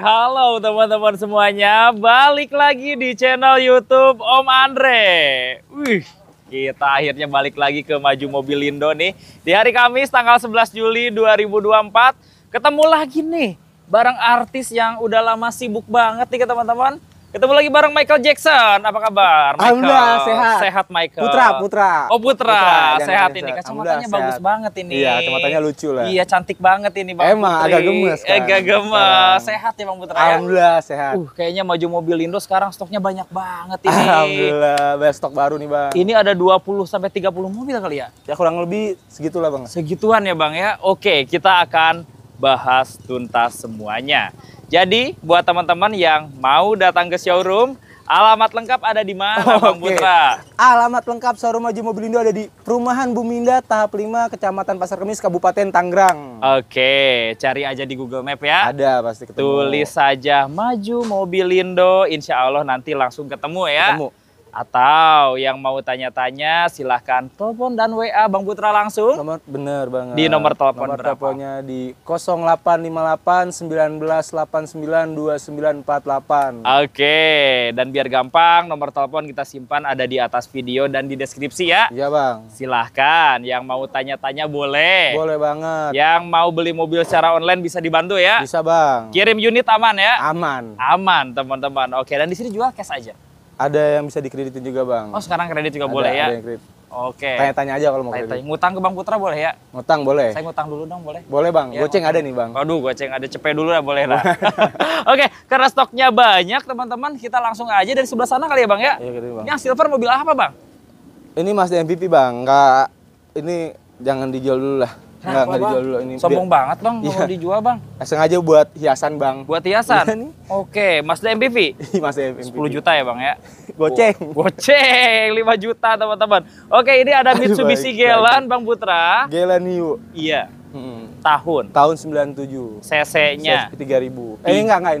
halo teman-teman semuanya. Balik lagi di channel YouTube Om Andre. Wih, kita akhirnya balik lagi ke Maju mobil Indo nih. Di hari Kamis tanggal 11 Juli 2024, ketemu lagi nih barang artis yang udah lama sibuk banget nih teman-teman. Ketemu lagi bareng Michael Jackson. Apa kabar? Michael. Alhamdulillah sehat. Sehat Michael. Putra, Putra. Oh Putra, putra sehat ini. Kacamatanya bagus sehat. banget ini. Iya, kacamatanya lucu lah. Iya, cantik banget ini Bang Emang Putri. agak gemes kan. Agak gemes. Sehat ya Bang Putra. Ya? Alhamdulillah ya? sehat. Uh, kayaknya maju mobil Indo sekarang stoknya banyak banget ini. Alhamdulillah, banyak stok baru nih Bang. Ini ada 20 sampai 30 mobil kali ya? Ya kurang lebih segitulah Bang. Segituan ya Bang ya. Oke, kita akan bahas tuntas semuanya. Jadi buat teman-teman yang mau datang ke showroom, alamat lengkap ada di mana oh, Bang okay. Alamat lengkap showroom Aji Mobilindo ada di Perumahan Buminda tahap 5 Kecamatan Pasar Kemis Kabupaten Tangerang. Oke, okay. cari aja di Google Map ya. Ada pasti ketemu. Tulis saja Maju Mobilindo, insya Allah nanti langsung ketemu ya. Ketemu. Atau yang mau tanya-tanya silahkan telepon dan WA Bang Putra langsung. Nomor bener banget. Di nomor telepon nomor berapa? teleponnya di sembilan Oke, okay. Oke, dan biar gampang nomor telepon kita simpan ada di atas video dan di deskripsi ya. Iya, Bang. Silahkan yang mau tanya-tanya boleh. Boleh banget. Yang mau beli mobil secara online bisa dibantu ya? Bisa, Bang. Kirim unit aman ya? Aman. Aman, teman-teman. Oke, dan di sini juga cash aja. Ada yang bisa dikreditin juga bang. Oh sekarang kredit juga ada, boleh ya? Ada yang Oke. Tanya-tanya aja kalau mau Tanya -tanya. Ngutang ke Bang Putra boleh ya? Ngutang boleh. Saya ngutang dulu dong boleh? Boleh Bang. Ya, goceng okay. ada nih Bang. Aduh, goceng ada cepet dulu ya, lah boleh lah. Oke, karena stoknya banyak teman-teman, kita langsung aja dari sebelah sana kali ya Bang ya? ya gitu Bang. Yang silver mobil apa Bang? Ini masih MVP Bang. Enggak ini jangan dijual dulu lah. Enggak, enggak dijual dulu ini. Sombong biar... banget, Bang, kalau mau iya. dijual, Bang. Eh, sengaja buat hiasan, Bang. Buat hiasan. Iya Oke, Mazda MPV. Mazda MPV. 10 juta ya, Bang ya. Goceng. Oh, goceng 5 juta, teman-teman. Oke, ini ada Mitsubishi Aduh, Gelan, Bang Putra. Gelan New. Iya. Hmm. Tahun? Tahun 97. CC-nya? 3000. Eh enggak, enggak,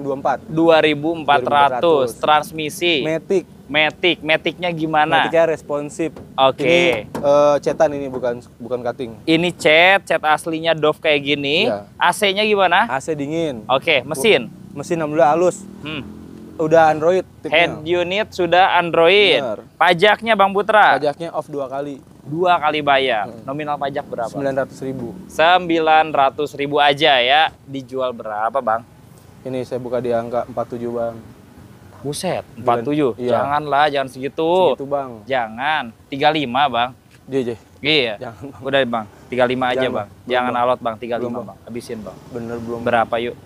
24. 2400. 2400. Transmisi? Matic Matic, Maticnya gimana? Maticnya responsif. Oke. Okay. uh, eh, cetan ini bukan bukan cutting. Ini cat, cat aslinya Dove kayak gini. Ya. AC-nya gimana? AC dingin. Oke, okay. mesin. Mesin alhamdulillah halus. Hmm udah Android. Tipnya. unit sudah Android. Bener. Pajaknya Bang Putra? Pajaknya off dua kali. Dua kali bayar. Hmm. Nominal pajak berapa? Sembilan ratus ribu. Sembilan ratus ribu aja ya. Dijual berapa Bang? Ini saya buka di angka empat 47 Bang. Buset, 47. Iya. Janganlah, jangan segitu. Segitu, Bang. Jangan. 35, Bang. Iya, iya. Iya. Jangan, bang. Udah, Bang. 35 aja, jangan, Bang. Belum, jangan bang. alot, Bang. 35, belum, bang. bang. Habisin, Bang. Bener belum. Berapa yuk?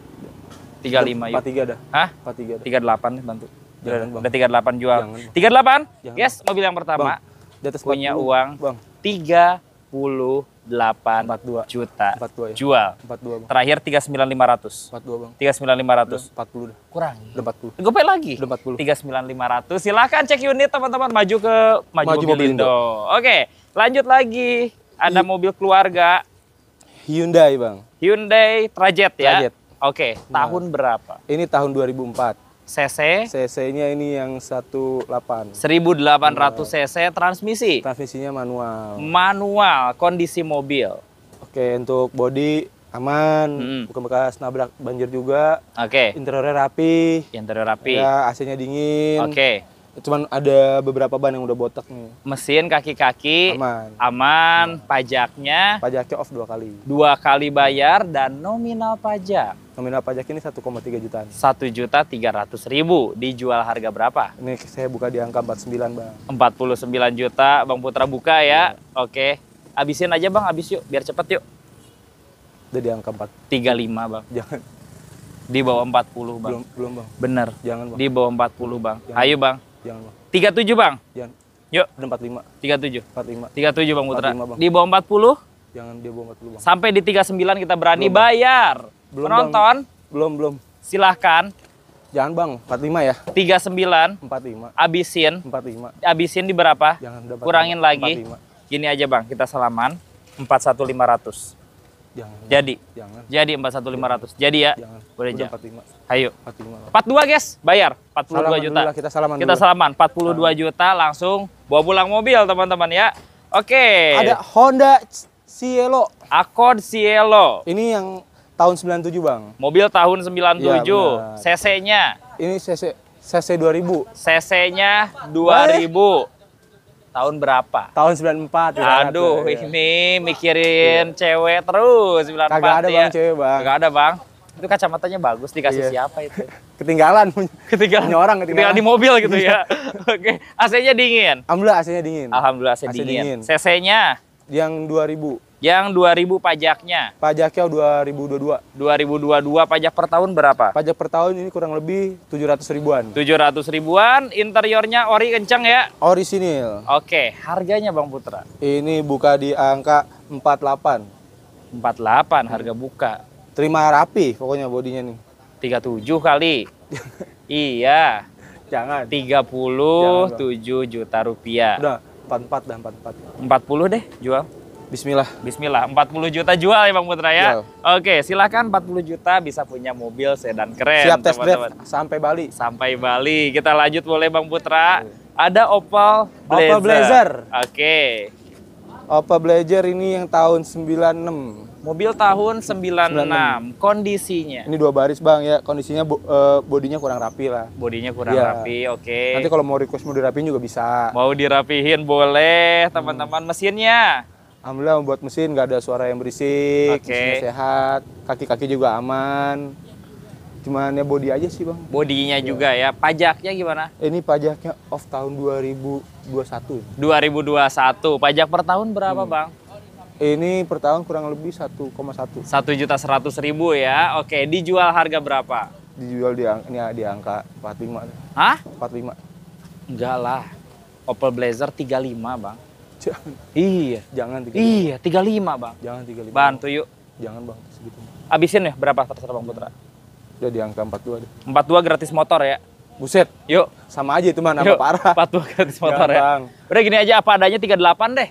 35 yuk. 43 dah. Hah? 43 dah. 38 nih, bantu. Jangan, Bang. Udah 38 jual. Jangan, bang. 38? Jangan. Yes, mobil yang pertama. Bang, di atas punya uang. Bang. 3 48 42 juta 42 ya? jual 42 bang. terakhir 39500 42 bang 39500 40 dah kurang ya? 40 gue lagi 40 39500 silahkan cek unit teman-teman maju ke maju, maju mobil, mobil Indo oke lanjut lagi ada Hi mobil keluarga Hyundai bang Hyundai Trajet ya Trajet. oke tahun nah. berapa ini tahun 2004 cc. Cc-nya ini yang 18. 1800 cc transmisi. Transmisinya manual. Manual, kondisi mobil. Oke, untuk body aman, hmm. bukan bekas nabrak banjir juga. Oke. Okay. Interiornya rapi. Interior rapi. Ya, AC-nya dingin. Oke. Okay Cuman ada beberapa ban yang udah botak nih. Mesin kaki-kaki aman. Aman, nah. pajaknya. Pajaknya off dua kali. Dua kali bayar dan nominal pajak. Nominal pajak ini 1,3 jutaan. 1 juta 300 ribu. Dijual harga berapa? Ini saya buka di angka 49, Bang. 49 juta, Bang Putra buka ya. ya. Oke. Abisin aja, Bang. Abis yuk, biar cepet yuk. Udah di angka 4. 35, Bang. Jangan. Di bawah 40, Bang. Belum, belum Bang. Bener. Jangan, Bang. Di bawah 40, Bang. Jangan. Ayo, Bang. Jangan bang. 37 bang? Jangan. Yuk. 45. 37. 45. 37 Bang Putra. 45, bang. Di bawah 40? Jangan di bawah 40 Bang. Sampai di 39 kita berani belum, bayar. Belum, Penonton? Bang. Belum, belum. Silahkan. Jangan Bang, 45 ya. 39. 45. Abisin. 45. Abisin di berapa? Jangan 45. Kurangin lagi. 45. Gini aja Bang, kita salaman. 41500. Jangan. Jadi. Jangan. Jadi 41500. Jadi ya. Jangan. Boleh jangan. 45. Ayo. 45. 42 guys, bayar 42 salaman juta. Dulu kita salaman. Kita dulu. salaman 42 salaman. juta langsung bawa pulang mobil teman-teman ya. Oke. Okay. Ada Honda Cielo. Accord Cielo. Ini yang tahun 97, Bang. Mobil tahun 97. Ya, CC-nya. Ini CC CC 2000. CC-nya 2000. Baik. Tahun berapa? Tahun 94. Aduh, ya. ini mikirin cewek terus 94 Kagak ada ya. bang cewek bang. Kagak ada bang. Itu kacamatanya bagus, dikasih iya. siapa itu? Ketinggalan. Ketinggalan. Punya orang ketinggalan. ketinggalan. di mobil gitu ya. Iya. Oke, AC-nya dingin? Alhamdulillah AC-nya dingin. Alhamdulillah AC, AC dingin. dingin. CC-nya? Yang 2000. Yang 2000 pajaknya. Pajaknya 2022. 2022 pajak per tahun berapa? Pajak per tahun ini kurang lebih 700 ribuan. 700 ribuan, interiornya ori kenceng ya? Orisinil. Oke, harganya Bang Putra? Ini buka di angka 48. 48 harga buka. Terima rapi pokoknya bodinya nih. 37 kali. iya. Jangan. 37 Jangan, juta rupiah. Udah, 44 dah 44. 40 deh jual. Bismillah. Bismillah. 40 juta jual ya Bang Putra ya. Jual. Oke, silahkan 40 juta bisa punya mobil sedan keren. Siap tes drive sampai Bali. Sampai Bali. Kita lanjut boleh Bang Putra. Iya. Ada Opel Blazer. Opel Blazer. Oke. Opel Blazer ini yang tahun 96. Mobil tahun 96. 96. Kondisinya. Ini dua baris Bang ya. Kondisinya bo uh, bodinya kurang rapi lah. Bodinya kurang ya. rapi. Oke. Nanti kalau mau request mau dirapiin juga bisa. Mau dirapihin boleh, teman-teman. Hmm. Mesinnya alhamdulillah membuat mesin nggak ada suara yang berisik, okay. mesinnya sehat, kaki-kaki juga aman. Cuman ya body aja sih bang. Bodinya ya. juga ya. Pajaknya gimana? Ini pajaknya off tahun 2021. 2021. Ya? Pajak per tahun berapa hmm. bang? Ini per tahun kurang lebih 1,1. 1 juta 100 ribu ya. Oke, dijual harga berapa? Dijual di, ini di angka 45. Hah? 45. Enggak lah. Opel Blazer 35 bang. Jangan. Iya. Jangan 35. Iya, 35, Bang. Jangan 35. Bantu yuk. Jangan, Bang, segitu. Abisin ya berapa terserah Bang Putra? Ya di angka 42 deh. 42 gratis motor ya. Buset. Yuk. Sama aja itu mana nama parah. 42 gratis motor Jangan, ya. Bang. Udah gini aja apa adanya 38 deh.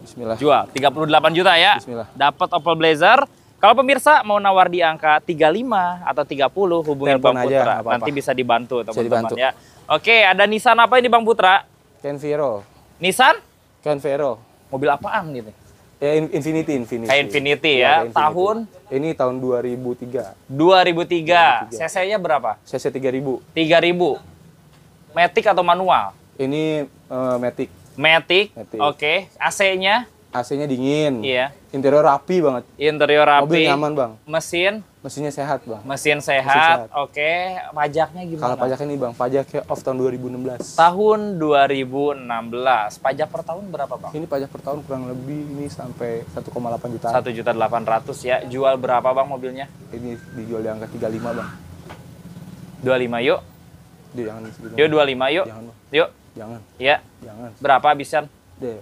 Bismillah. Jual 38 juta ya. Bismillah. Dapat Opel Blazer. Kalau pemirsa mau nawar di angka 35 atau 30 hubungi Bang Putra. Aja, apa -apa. Nanti bisa dibantu teman-teman ya. Oke, ada Nissan apa ini Bang Putra? Ken Viro. Nissan? Kan Vero. Mobil apaan gitu? Ya Infinity, Infinity. Kayak Infinity iya, ya. ya. Infinity. Tahun? Ini tahun 2003. 2003. 2003. CC-nya berapa? CC 3000. 3000. Matic atau manual? Ini uh, Matic. Matic. Matic. Oke. Okay. AC-nya? AC-nya dingin. Iya. Interior rapi banget. Interior rapi. Mobil nyaman, Bang. Mesin? Mesinnya sehat bang. Mesin sehat, sehat. oke. Okay. Pajaknya gimana? Kalau pajaknya nih bang, pajaknya off tahun 2016. Tahun 2016. Pajak per tahun berapa bang? Ini pajak per tahun kurang lebih ini sampai 1,8 juta. 1 juta 800 ya. Jual berapa bang mobilnya? Ini dijual di angka 35 bang. 25 yuk. Duh, jangan segitu. Yuk 25 yuk. Jangan bang. Yuk. Jangan. Iya. Jangan. Berapa habisan? Deh.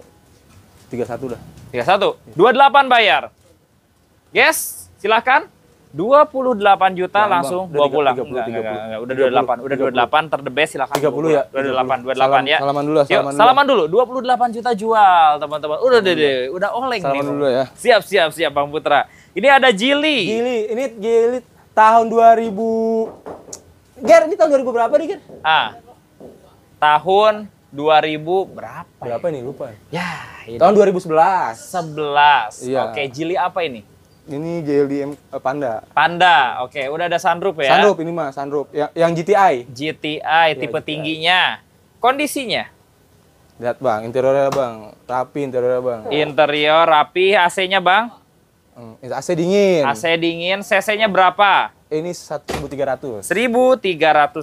31 dah. 31. Ya. 28 bayar. Yes, silahkan dua puluh delapan juta langsung dua pulang. 30, enggak, 30. Enggak, enggak, enggak. Udah dua 30. udah 28 terdebes silakan. 30 ya. Udah 28, 28 delapan ya. Salaman dulu, salaman Yuk, dulu. dua puluh delapan juta jual, teman-teman. Udah deh, deh, udah oleng salaman nih. dulu ya. Siap, siap, siap Bang Putra. Ini ada Jili. Jili, ini Jili tahun 2000 Ger, ini tahun ribu berapa nih, Ger? Ah. Tahun 2000 berapa? Ya? Berapa ini nih lupa. Ya, tahun dua ribu sebelas sebelas iya. Oke, Jili apa ini? Ini JLDM eh, Panda. Panda, oke. Udah ada sunroof ya? Sunroof ini mah, sunroof. Ya, yang, yang GTI. GTI, ya, tipe GTI. tingginya. Kondisinya? Lihat bang, interiornya bang. Rapi interiornya bang. Interior rapi, AC-nya bang? Hmm, AC dingin. AC dingin, CC-nya berapa? Ini 1300. 1300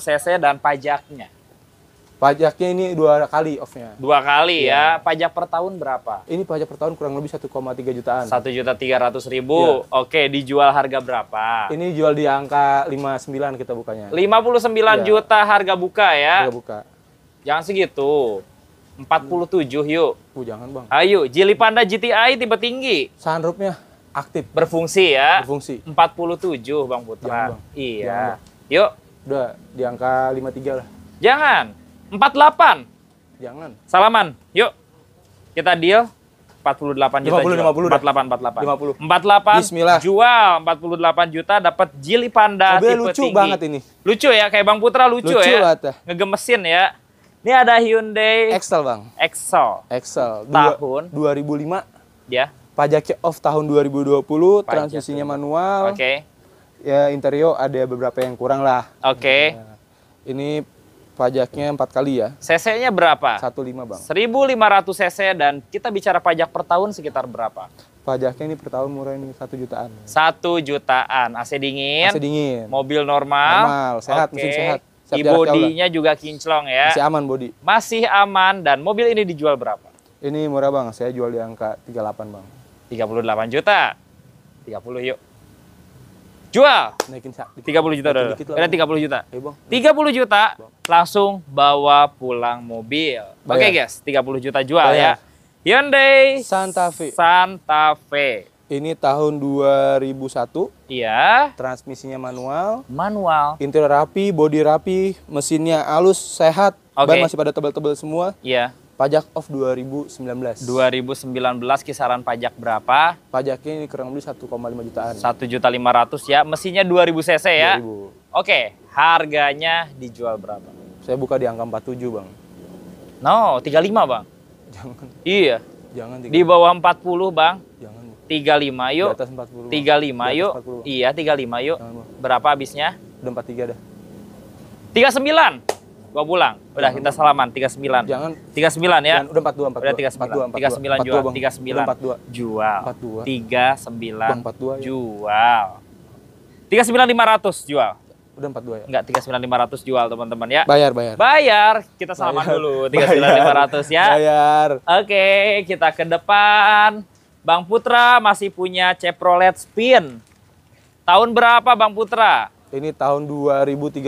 CC dan pajaknya. Pajaknya ini dua kali off-nya. Dua kali ya. ya. Pajak per tahun berapa? Ini pajak per tahun kurang lebih 1,3 jutaan. Satu juta tiga ratus ribu. Ya. Oke, dijual harga berapa? Ini jual di angka 59 kita bukanya. 59 ya. juta harga buka ya. Harga buka. Jangan segitu. 47 yuk. Uh, jangan bang. Ayo, Jili Panda GTI tipe tinggi. Sunroofnya aktif. Berfungsi ya. Berfungsi. 47 Bang Putra. Jangan, bang. Iya. Jangan, bang. Yuk. Udah di angka 53 lah. Jangan. 48. Jangan. Salaman, yuk. Kita deal 48 juta 50, 50 48 48. 50. 48 Bismillah. jual 48 juta dapat jili panda Mobilnya tipe lucu tinggi. banget ini. Lucu ya kayak Bang Putra lucu, lucu ya. Lucu banget. Ya. Ngegemesin ya. Ini ada Hyundai Excel, Bang. Excel. Excel. Tahun 2005. Ya. Pajaknya off tahun 2020, Pajak transmisinya itu. manual. Oke. Okay. Ya interior ada beberapa yang kurang lah. Oke. Okay. Ya. Nah, ini Pajaknya empat kali ya. CC-nya berapa? Satu lima bang. Seribu lima ratus cc dan kita bicara pajak per tahun sekitar berapa? Pajaknya ini per tahun murah ini satu jutaan. Satu jutaan. AC dingin. AC dingin. Mobil normal. Normal. Sehat, okay. mesin sehat. Siap bodinya juga kinclong ya. Masih aman bodi. Masih aman dan mobil ini dijual berapa? Ini murah bang. Saya jual di angka tiga delapan bang. Tiga puluh delapan juta. Tiga puluh yuk. Jual. Naikin 30 juta dulu eh, tiga 30 juta. Eh, tiga bang. 30 juta langsung bawa pulang mobil. Oh, Oke okay, ya. guys, 30 juta jual Bayar. Oh, ya. Hyundai Santa Fe. Santa Fe. Ini tahun 2001. Iya. Transmisinya manual. Manual. Interior rapi, body rapi, mesinnya halus, sehat. Okay. Ban masih pada tebal-tebal semua. Iya. Pajak of 2019. 2019 kisaran pajak berapa? Pajaknya ini kurang lebih 1,5 jutaan. 1 juta 500 ya. Mesinnya 2000 cc ya. 2000. Oke, harganya dijual berapa? Saya buka di angka 47, Bang. No, 35, Bang. Jangan. Iya. Jangan 35. Di bawah 40, Bang. Jangan. 35 yuk. Di atas 40. 35 bang. yuk. 40, bang. Iya, 35 yuk. Jangan, bang. Berapa habisnya? Udah 43 dah. 39. Gua pulang. Udah jangan kita salaman 39. Jangan 39 ya. Jangan, udah 42 42. Udah 39. 42, 42, 39 42, jual. 39 jual. 42. 39 ya. jual. 39500 jual. Udah 42 ya? Enggak, 39500 jual teman-teman ya. Bayar, bayar. Bayar. Kita salaman bayar. dulu 39500 ya. Bayar. Oke, kita ke depan. Bang Putra masih punya Ceprolet Spin. Tahun berapa Bang Putra? Ini tahun 2013.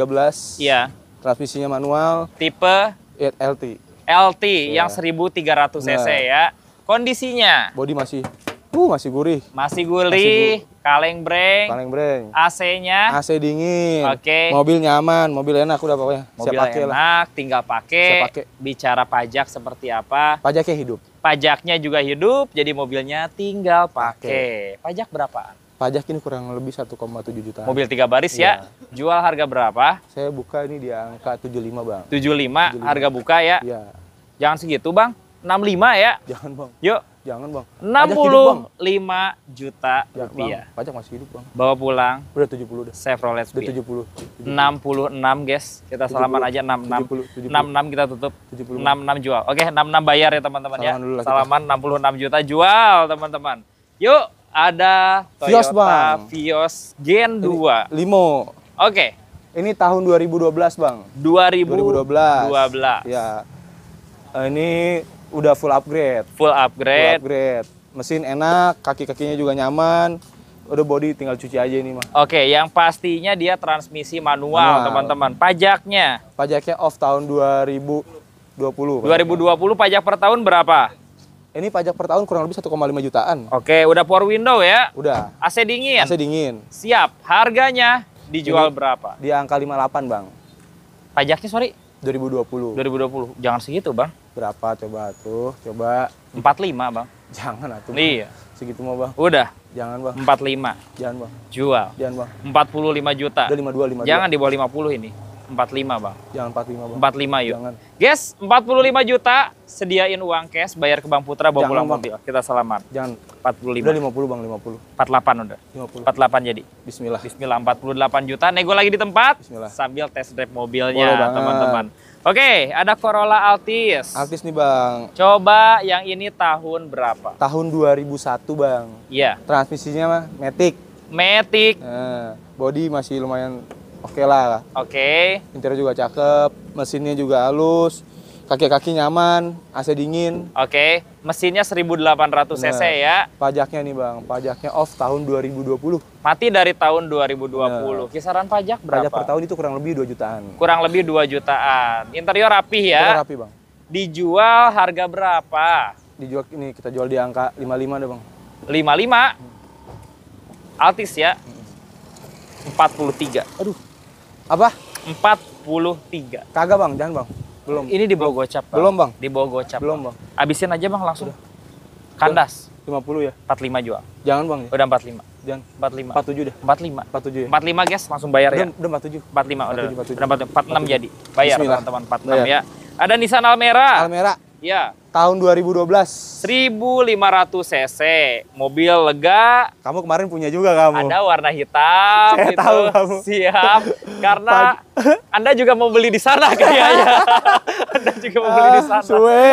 Iya. Transmisinya manual. Tipe LT. LT yeah. yang 1300 cc nah. ya. Kondisinya? Body masih uh masih gurih. Masih gurih, kaleng breng. Kaleng breng. AC-nya? AC dingin. Oke. Okay. Mobil nyaman, mobil enak udah pokoknya. Mobil Siap pakai enak, lah. tinggal pakai. Siap pakai. Bicara pajak seperti apa? Pajaknya hidup. Pajaknya juga hidup, jadi mobilnya tinggal pakai. Pajak berapaan? Pajak ini kurang lebih 1,7 juta. Mobil tiga baris ya. ya. Jual harga berapa? Saya buka ini di angka 75, Bang. 75, 75. harga buka ya. Iya. Jangan segitu, Bang. 65 ya. Jangan, Bang. Yuk. Jangan, Bang. 65 hidup, bang. juta rupiah. rupiah. Bang. Pajak masih hidup, Bang. Bawa pulang. Udah 70 udah. Chevrolet Speed. Udah 70. 70. 66, guys. Kita salaman aja 66. 70, 70. 66 kita tutup. 70, 66 jual. Oke, 66 bayar ya, teman-teman ya. Salaman kita. 66 juta jual, teman-teman. Yuk ada Toyota Vios, Bang. Vios Gen 2. Ini, limo. Oke. Okay. Ini tahun 2012, Bang. 2012. 2012. Ya. Eh, ini udah full upgrade. Full upgrade. Full upgrade. Mesin enak, kaki-kakinya juga nyaman. Udah body tinggal cuci aja ini mah. Oke, okay, yang pastinya dia transmisi manual, teman-teman. Nah, Pajaknya? Pajaknya off tahun 2020. 2020 pajak per tahun berapa? Ini pajak per tahun kurang lebih 1,5 jutaan. Oke, udah power window ya? Udah. AC dingin? AC dingin. Siap. Harganya dijual Ini berapa? Di angka 58, Bang. Pajaknya sorry? 2020. 2020. Jangan segitu, Bang. Berapa coba tuh? Coba 45, Bang. Jangan atuh. Bang. Iya. Segitu mau, Bang. Udah. Jangan, Bang. 45. Jangan, Bang. Jual. Jangan, Bang. 45 juta. Udah 52, 52. Jangan di bawah 50 ini. 45 bang. Jangan 45 bang. 45 yuk. Jangan. Guys, 45 juta, sediain uang cash, bayar ke Bang Putra, bawa pulang mobil. Kita selamat, Jangan. 45. Udah 50 bang, 50. 48 udah. 50. 48 jadi. Bismillah. Bismillah, 48 juta. Nego lagi di tempat, Bismillah. sambil tes drive mobilnya teman-teman. Oke, ada Corolla Altis. Altis nih bang. Coba yang ini tahun berapa? Tahun 2001 bang. Iya. Transmisinya mah Matic. Matic. Nah, body masih lumayan oke okay lah. Oke. Okay. Interior juga cakep, mesinnya juga halus, kaki-kaki nyaman, AC dingin. Oke, okay. mesinnya 1800 Bener. cc ya. Pajaknya nih Bang, pajaknya off tahun 2020. Mati dari tahun 2020. Bener. Kisaran pajak berapa? Pajak per tahun itu kurang lebih 2 jutaan. Kurang lebih 2 jutaan. Interior rapi ya. Interior rapi Bang. Dijual harga berapa? Dijual ini kita jual di angka 55 deh Bang. 55? Altis ya. 43. Aduh, apa? 43. Kagak bang, jangan bang. Belum. Ini di bawah gocap. Bang. Belum bang. Di bawah gocap. Belum bang. bang. Abisin aja bang langsung. Udah. Kandas. 50 ya? 45 jual. Jangan bang ya? Udah 45. Jangan. 45. 47 deh 45. 47 ya? 45 guys, langsung bayar udah, ya? Udah 47. 45 udah. 47, 47. Udah 46 47. jadi. Bayar teman-teman, 46 Bayar. ya. Ada Nissan Almera. Almera. Ya. Tahun 2012. 1500 cc, mobil lega. Kamu kemarin punya juga kamu. Ada warna hitam. Saya gitu. tahu kamu. Siap, karena Anda juga mau beli di sana kayaknya. Anda juga mau beli di ah, sana. Suwe.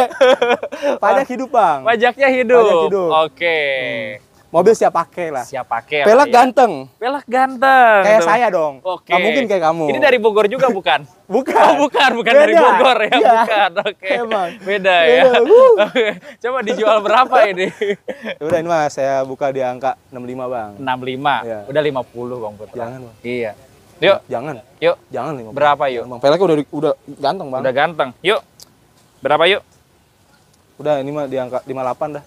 Pajak hidup bang. Pajaknya hidup. hidup. Oke. Okay. Hmm. Mobil siap pakai lah. Siap pakai. Pelek ya. ganteng. Pelek ganteng. Kayak Tuh. saya dong. Oke. Okay. mungkin kayak kamu. Ini dari Bogor juga bukan? bukan. Oh, bukan, bukan Beda. dari Bogor ya, ya. bukan. Oke. Okay. Beda, ya. Oke. Coba dijual berapa ini? Udah ini Mas, saya buka di angka 65, Bang. 65. Ya. Udah 50, Bang Putra. Jangan, Bang. Iya. Yuk. Jangan. Yuk. Jangan 50. Berapa yuk? Bang, peleknya udah udah ganteng, Bang. Udah ganteng. Yuk. Berapa yuk? Udah ini mah di angka 58 dah.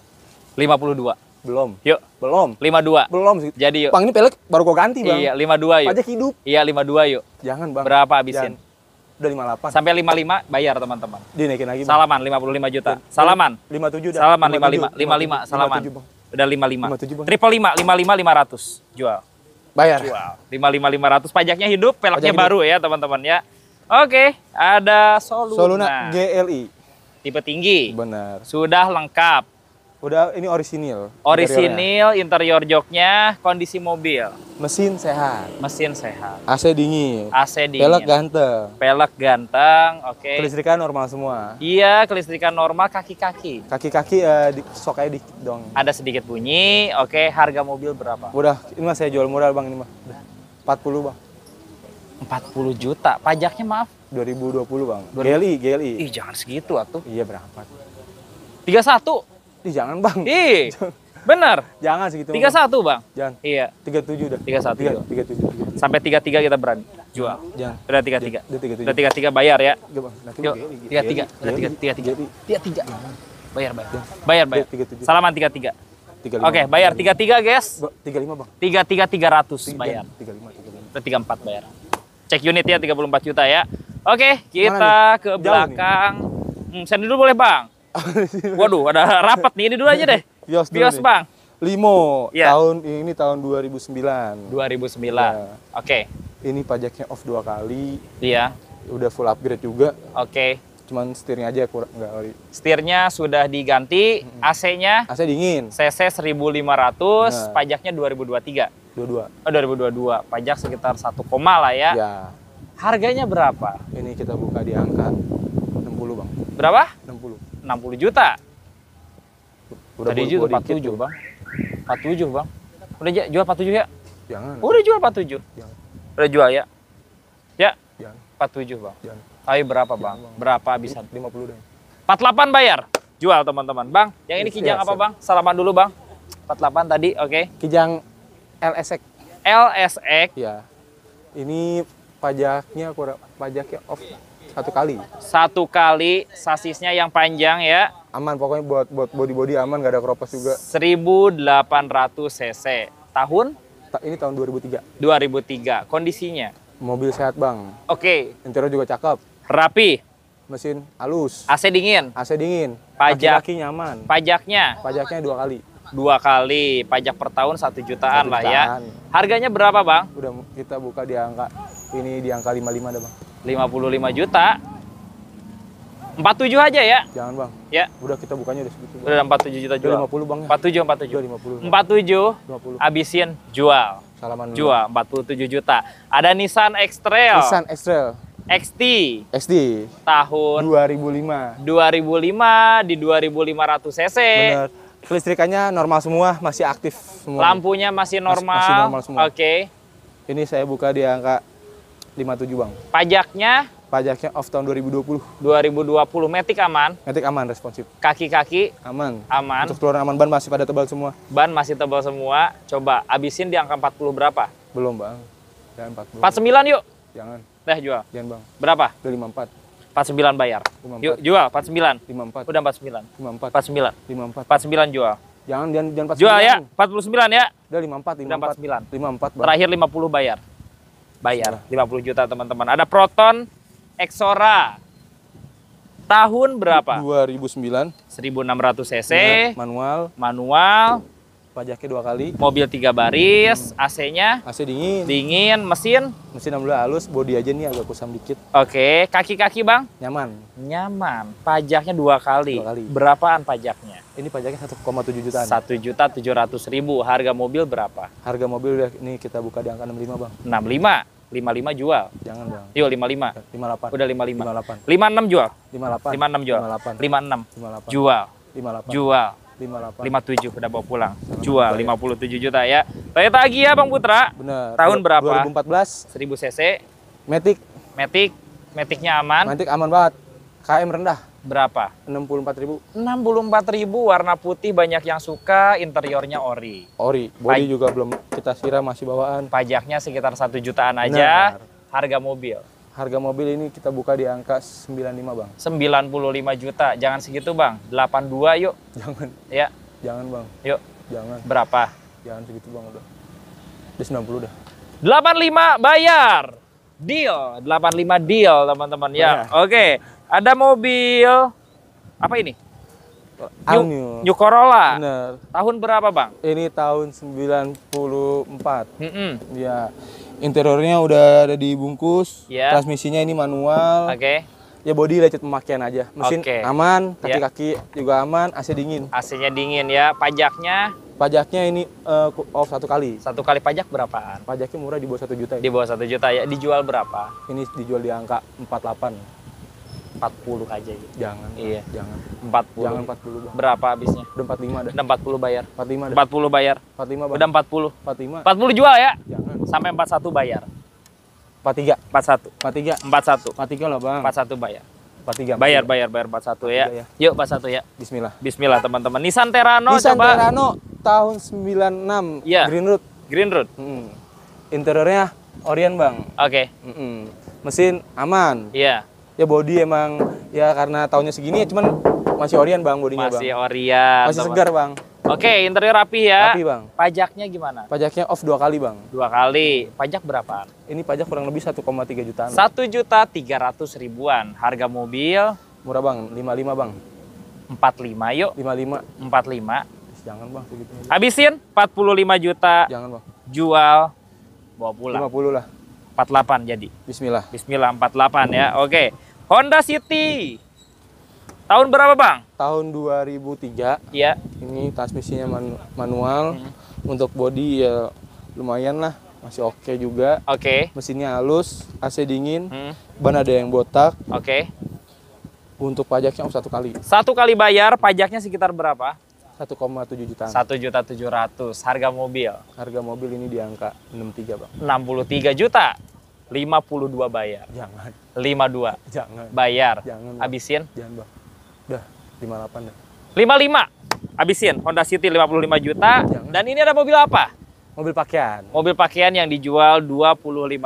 52. Belum. Yuk. Belum. 52. Belum sih. Jadi yuk. Bang ini pelek baru gua ganti, Bang. Iya, 52 yuk. Pajak hidup. Iya, 52 yuk. Jangan, Bang. Berapa habisin? Jangan. Udah 58. Sampai 55 bayar, teman-teman. Dinaikin lagi, Bang. Salaman 55 juta. Ya. Salaman. 57 dah. Salaman 55, 55, salaman. 57, Udah 55. 57, Bang. Triple 5, 55 500 jual. Bayar. Jual. 55 500 pajaknya hidup, peleknya Pajak hidup. baru ya, teman-teman ya. Oke, ada Soluna. Soluna GLI. Tipe tinggi. Benar. Sudah lengkap Udah ini orisinil. Orisinil, interior joknya, kondisi mobil. Mesin sehat. Mesin sehat. AC dingin. AC dingin. Pelek ganteng. Pelek ganteng, oke. Okay. Kelistrikan normal semua. Iya, kelistrikan normal kaki-kaki. Kaki-kaki uh, di, sokanya dikit dong. Ada sedikit bunyi, oke. Okay. Harga mobil berapa? Udah, ini mah saya jual murah bang ini mah. Udah, 40 bang. 40 juta, pajaknya maaf? 2020 bang. 2000. GLI, GLI. Ih jangan segitu atuh. Iya berapa? 31? Ih, eh, jangan bang. Ih, benar. jangan segitu. Tiga satu bang. Jangan. Iya. Tiga tujuh udah. Tiga satu. Tiga tujuh. Sampai tiga tiga kita berani jual. Jangan. Udah tiga tiga. Udah tiga tiga bayar ya. Yuk. Tiga tiga. Udah tiga tiga tiga. Tiga tiga. Bayar bayar. Bayar bayar. Salaman tiga tiga. Oke, bayar tiga tiga guys. Tiga lima bang. Tiga tiga tiga ratus bayar. Tiga lima tiga lima. tiga empat bayar. Cek unit ya tiga puluh empat juta ya. Oke, kita ke belakang. Hmm, dulu boleh bang. Waduh, ada rapat nih. Ini dulu aja deh. Bios, Bios nih. Bang. Limo, ya. tahun ini tahun 2009. 2009. Ya. Oke. Okay. Ini pajaknya off dua kali. Iya. Udah full upgrade juga. Oke. Okay. Cuman setirnya aja kurang nggak ori. Setirnya sudah diganti, -hmm. AC-nya? AC dingin. CC 1500, nah. pajaknya 2023. 22. Oh, 2022. Pajak sekitar satu koma lah ya. Ya. Harganya berapa? Ini kita buka di angka 60, Bang. Berapa? 60. 60 juta. Udah Tadi juga 47, Bang. 47, Bang. Udah jual 47 ya? Jangan. Udah jual 47. Jangan. Udah jual ya? Ya. Jangan. 47, Bang. Jangan. Ayo berapa, Bang? Jangan, bang. Berapa bisa? 50 deh. 48 bayar. Jual, teman-teman. Bang, yang ini iya, kijang ya, apa, Bang? Salaman dulu, Bang. 48 tadi, oke. Okay. Kijang LSX. LSX? Ya. Ini pajaknya kurang pajaknya off satu kali. Satu kali sasisnya yang panjang ya. Aman pokoknya buat buat body-body aman gak ada keropos juga. 1800 cc. Tahun? Ta ini tahun 2003. 2003. Kondisinya? Mobil sehat, Bang. Oke. Okay. Interior juga cakep. Rapi. Mesin halus. AC dingin. AC dingin. Pajak. Kaki, -kaki nyaman. Pajaknya? Pajaknya dua kali dua kali pajak per tahun satu jutaan, jutaan lah ya harganya berapa bang udah kita buka di angka ini di angka 55 ada bang 55 juta 47 aja ya jangan bang ya udah kita bukanya udah segitu udah 47 juta jual 50 bang 47 47 50 47 50 abisin jual salaman dulu. jual 47 juta ada Nissan X-Trail Nissan X-Trail XT XT tahun 2005 2005 di 2500 cc Benar. kelistrikannya normal semua masih aktif semua lampunya masih normal, Mas masih normal semua oke okay. ini saya buka di angka 57 bang. Pajaknya? Pajaknya off tahun 2020. 2020, metik aman? Metik aman, responsif. Kaki-kaki? Aman. Aman. Untuk keluaran aman, ban masih pada tebal semua. Ban masih tebal semua. Coba, abisin di angka 40 berapa? Belum bang. Jangan 40. 49 yuk? Jangan. Dah eh, jual? Jangan bang. Berapa? 254. 49 bayar. 54. Yuk, jual 49. 54. Udah 49. 54. 49. 54. 49 jual. Jangan jangan jangan 49. Jual ya, 49 ya. Udah 54, 54. 54. 54, Terakhir 50 bayar bayar 50 juta teman-teman. Ada Proton Exora. Tahun berapa? 2009. 1600 cc. Iya, manual. Manual pajaknya dua kali mobil tiga baris hmm. AC-nya AC dingin dingin mesin mesin alhamdulillah halus bodi aja nih agak kusam dikit oke okay. kaki-kaki bang nyaman nyaman pajaknya dua kali dua kali berapaan pajaknya ini pajaknya 1,7 jutaan 1 juta 700 ribu harga mobil berapa harga mobil udah ini kita buka di angka 65 bang 65 55 jual. Jangan bang. Yuk 55. 58. Udah 55. 58. 56 jual. 58. 56 jual. 58. 56. 58. Jual. 58. Jual. 58. 57 udah bawa pulang. Jual 57 juta ya. Toyota ya Bang Putra. Bener. Tahun berapa? 2014. 1000 cc. Matic. Matic. Maticnya aman. Matic aman banget. KM rendah. Berapa? empat ribu. empat ribu warna putih banyak yang suka, interiornya ori. Ori, body juga belum kita siram masih bawaan. Pajaknya sekitar satu jutaan aja, Benar. harga mobil harga mobil ini kita buka di angka 95 bang 95 juta jangan segitu bang 82 yuk jangan ya jangan bang yuk jangan berapa jangan segitu bang udah di 90 dah 85 bayar deal 85 deal teman-teman ya oke okay. ada mobil apa ini New, New, New Corolla. Bener. Tahun berapa, Bang? Ini tahun 94. Mm -mm. Ya. Interiornya udah ada dibungkus. Yeah. Transmisinya ini manual. Oke. Okay. Ya body lecet pemakaian aja. Mesin okay. aman, iya. kaki-kaki yeah. juga aman, AC dingin. AC-nya dingin ya. Pajaknya Pajaknya ini uh, eh, off oh, satu kali. Satu kali pajak berapaan? Pajaknya murah di bawah satu juta. Ya? Di bawah satu juta ya. Dijual berapa? Ini dijual di angka empat delapan. 40 aja gitu. Jangan. Iya. Jangan. 40. Jangan 40 bang. Berapa habisnya? Udah 45 dah. Udah 40 bayar. 45 dah. 40 bayar. 45 bang. Udah 40. 45. 40 jual ya? Jangan. Sampai 41 bayar. 43. 41. 43. 41. 43 lah bang. 41 bayar. 43. Bayar, bayar, bayar 41 ya. ya. Yuk 41 ya. Bismillah. Bismillah teman-teman. Nissan Terano Nissan coba. Nissan Terano tahun 96. Ya. Green Road. Green Road. Hmm. Interiornya Orient bang. Oke. Okay. Mm -mm. Mesin aman. Iya. Yeah ya body emang ya karena tahunnya segini ya cuman masih Orion bang bodinya masih bang. Masih Masih segar bang. Oke, okay, interior rapi ya. Rapi bang. Pajaknya gimana? Pajaknya off dua kali bang. Dua kali. Pajak berapa? Ini pajak kurang lebih 1,3 jutaan. Satu juta tiga ratus ribuan. Harga mobil? Murah bang, 55 bang. 45 yuk. 55. 45. Jangan bang segitu. Habisin 45 juta. Jangan bang. Jual bawa pulang. 50 lah. 48 jadi. Bismillah. Bismillah 48 ya. Oke. Okay. Honda City. Tahun berapa, Bang? Tahun 2003. Iya. Ini transmisinya manu manual. Hmm. Untuk bodi ya lumayan lah, masih oke okay juga. Oke. Okay. Mesinnya halus, AC dingin. Hmm. Ban ada yang botak. Oke. Okay. Untuk pajaknya oh, satu kali. Satu kali bayar, pajaknya sekitar berapa? 1,7 juta. Satu juta tujuh ratus Harga mobil. Harga mobil ini di angka tiga Bang. Enam puluh tiga juta. 52 bayar. Jangan. 52. Jangan. Bayar. Jangan. Abisin. Jangan, Bang. Udah, 58 deh. 55. Abisin Honda City 55 juta. Jangan. Dan ini ada mobil apa? Mobil pakaian. Mobil pakaian yang dijual 25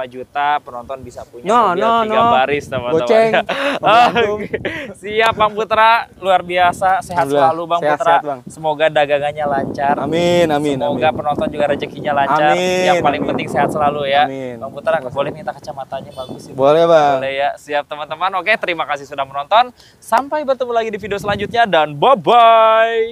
juta, penonton bisa punya no, mobil no, tiga no. baris teman-teman. Oh, siap Bang Putra, luar biasa. Sehat selalu Bang sehat, Putra. Sehat, bang. Semoga dagangannya lancar. Amin, amin. Semoga amin. penonton juga rezekinya lancar. Amin, yang paling amin. penting sehat selalu ya. Amin. Bang Putra, amin. boleh minta kacamatanya bagus sih. Boleh Bang. Boleh ya. Siap teman-teman. Oke, terima kasih sudah menonton. Sampai bertemu lagi di video selanjutnya dan bye-bye.